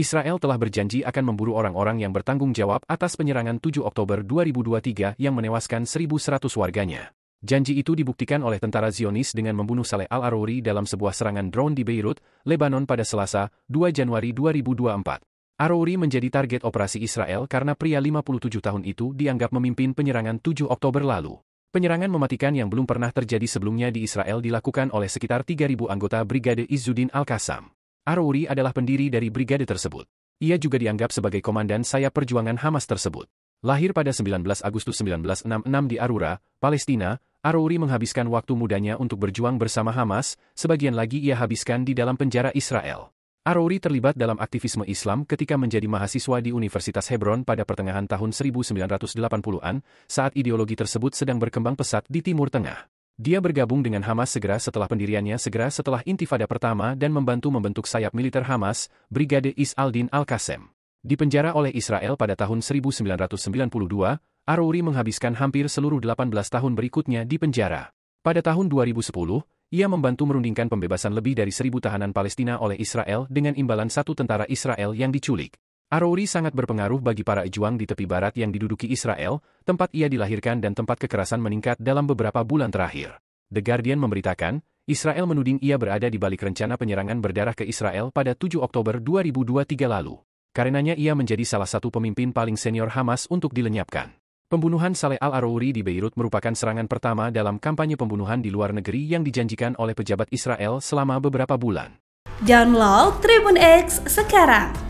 Israel telah berjanji akan memburu orang-orang yang bertanggung jawab atas penyerangan 7 Oktober 2023 yang menewaskan 1.100 warganya. Janji itu dibuktikan oleh tentara Zionis dengan membunuh Saleh al-Arouri dalam sebuah serangan drone di Beirut, Lebanon pada Selasa, 2 Januari 2024. Arouri menjadi target operasi Israel karena pria 57 tahun itu dianggap memimpin penyerangan 7 Oktober lalu. Penyerangan mematikan yang belum pernah terjadi sebelumnya di Israel dilakukan oleh sekitar 3.000 anggota Brigade Izzuddin Al-Qassam. Arouri adalah pendiri dari brigade tersebut. Ia juga dianggap sebagai komandan sayap perjuangan Hamas tersebut. Lahir pada 19 Agustus 1966 di Arura, Palestina, Arouri menghabiskan waktu mudanya untuk berjuang bersama Hamas, sebagian lagi ia habiskan di dalam penjara Israel. Arouri terlibat dalam aktivisme Islam ketika menjadi mahasiswa di Universitas Hebron pada pertengahan tahun 1980-an, saat ideologi tersebut sedang berkembang pesat di Timur Tengah. Dia bergabung dengan Hamas segera setelah pendiriannya segera setelah Intifada pertama dan membantu membentuk sayap militer Hamas, Brigade Is al-Din al qasem Dipenjara oleh Israel pada tahun 1992, Arouri menghabiskan hampir seluruh 18 tahun berikutnya di penjara. Pada tahun 2010, ia membantu merundingkan pembebasan lebih dari seribu tahanan Palestina oleh Israel dengan imbalan satu tentara Israel yang diculik. Arouri sangat berpengaruh bagi para pejuang di tepi barat yang diduduki Israel, tempat ia dilahirkan dan tempat kekerasan meningkat dalam beberapa bulan terakhir. The Guardian memberitakan, Israel menuding ia berada di balik rencana penyerangan berdarah ke Israel pada 7 Oktober 2023 lalu. Karenanya ia menjadi salah satu pemimpin paling senior Hamas untuk dilenyapkan. Pembunuhan Saleh al-Arouri di Beirut merupakan serangan pertama dalam kampanye pembunuhan di luar negeri yang dijanjikan oleh pejabat Israel selama beberapa bulan. Download Tribun X sekarang